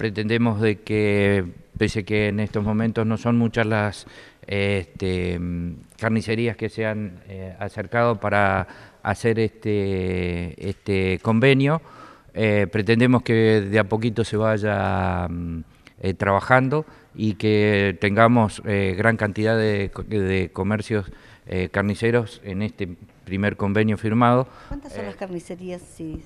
pretendemos de que, pese que en estos momentos no son muchas las este, carnicerías que se han eh, acercado para hacer este, este convenio, eh, pretendemos que de a poquito se vaya mm, eh, trabajando y que tengamos gran cantidad de, comercios carniceros en este primer convenio firmado. ¿Cuántas son las carnicerías? Si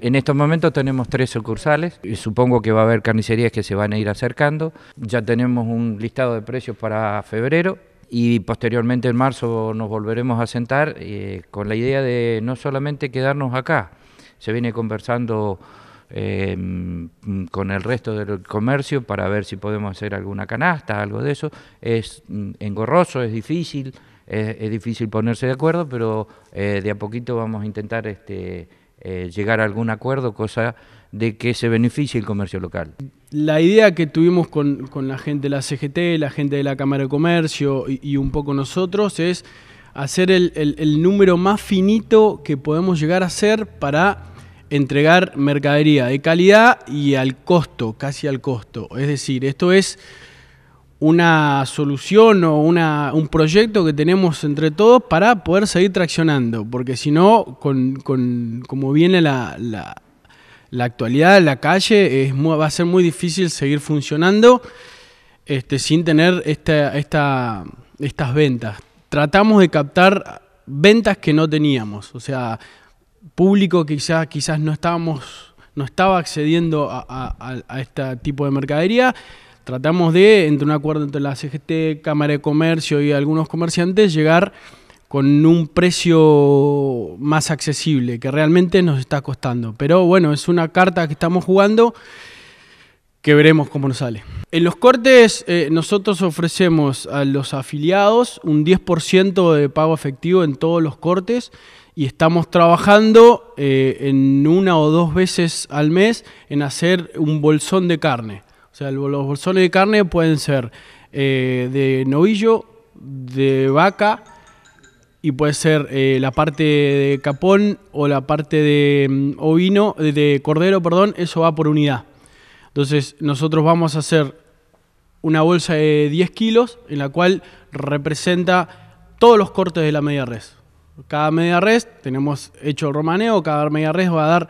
en, estos momentos tenemos tres sucursales y supongo que va a haber carnicerías que se van a ir acercando. Ya tenemos un listado de precios para febrero y posteriormente en marzo nos volveremos a sentar eh, con la idea de no solamente quedarnos acá, se viene conversando em, con el resto del comercio para ver si podemos hacer alguna canasta, algo de eso. Es mm, engorroso, es difícil, es, difícil ponerse de acuerdo, pero eh, de a poquito vamos a intentar... este eh, llegar a algún acuerdo, cosa de que se beneficie el comercio local. La idea que tuvimos con, la gente de la CGT, la gente de la Cámara de Comercio y, un poco nosotros es hacer el, el, número más finito que podemos llegar a hacer para entregar mercadería de calidad y al costo, casi al costo. Es decir, esto es una solución o una, un proyecto que tenemos entre todos para poder seguir traccionando, porque si no, con, como viene la, la, actualidad en la calle, es va a ser muy difícil seguir funcionando este, sin tener esta, esta, estas ventas. Tratamos de captar ventas que no teníamos, o sea, público que quizás, quizás no estábamos, no estaba accediendo a, a este tipo de mercadería, tratamos de, entre un acuerdo entre la CGT, Cámara de Comercio y algunos comerciantes, llegar con un precio más accesible, que realmente nos está costando. Pero bueno, es una carta que estamos jugando que veremos cómo nos sale. En los cortes eh, nosotros ofrecemos a los afiliados un 10% de pago efectivo en todos los cortes y estamos trabajando eh, en una o dos veces al mes en hacer un bolsón de carne. O sea, los bolsones de carne pueden ser eh, de novillo, de vaca y puede ser eh, la parte de capón o la parte de mm, ovino, de, cordero, perdón, eso va por unidad. Entonces nosotros vamos a hacer una bolsa de 10 kilos en la cual representa todos los cortes de la media res. Cada media res tenemos hecho el romaneo, cada media res va a dar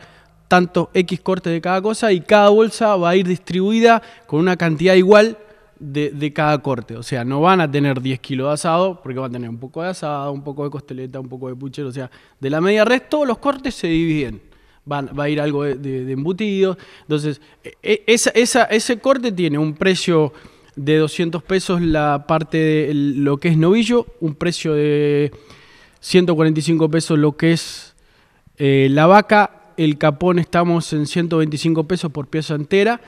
tantos X cortes de cada cosa y cada bolsa va a ir distribuida con una cantidad igual de, cada corte. O sea, no van a tener 10 kilos de asado, porque van a tener un poco de asado, un poco de costeleta, un poco de puchero. O sea, de la media red todos los cortes se dividen. va a ir algo de, embutido. Entonces, e, e, esa, esa, ese corte tiene un precio de 200 pesos la parte de lo que es novillo, un precio de 145 pesos lo que es eh, la vaca el capón estamos en 125 pesos por pieza entera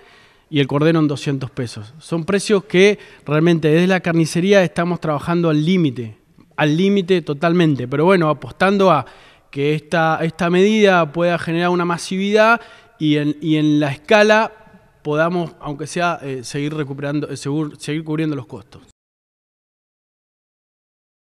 y el cordero en 200 pesos. Son precios que realmente desde la carnicería estamos trabajando al límite, al límite totalmente, pero bueno, apostando a que esta, esta medida pueda generar una masividad y en, la escala podamos, aunque sea, eh, seguir recuperando, eh, seguir cubriendo los costos.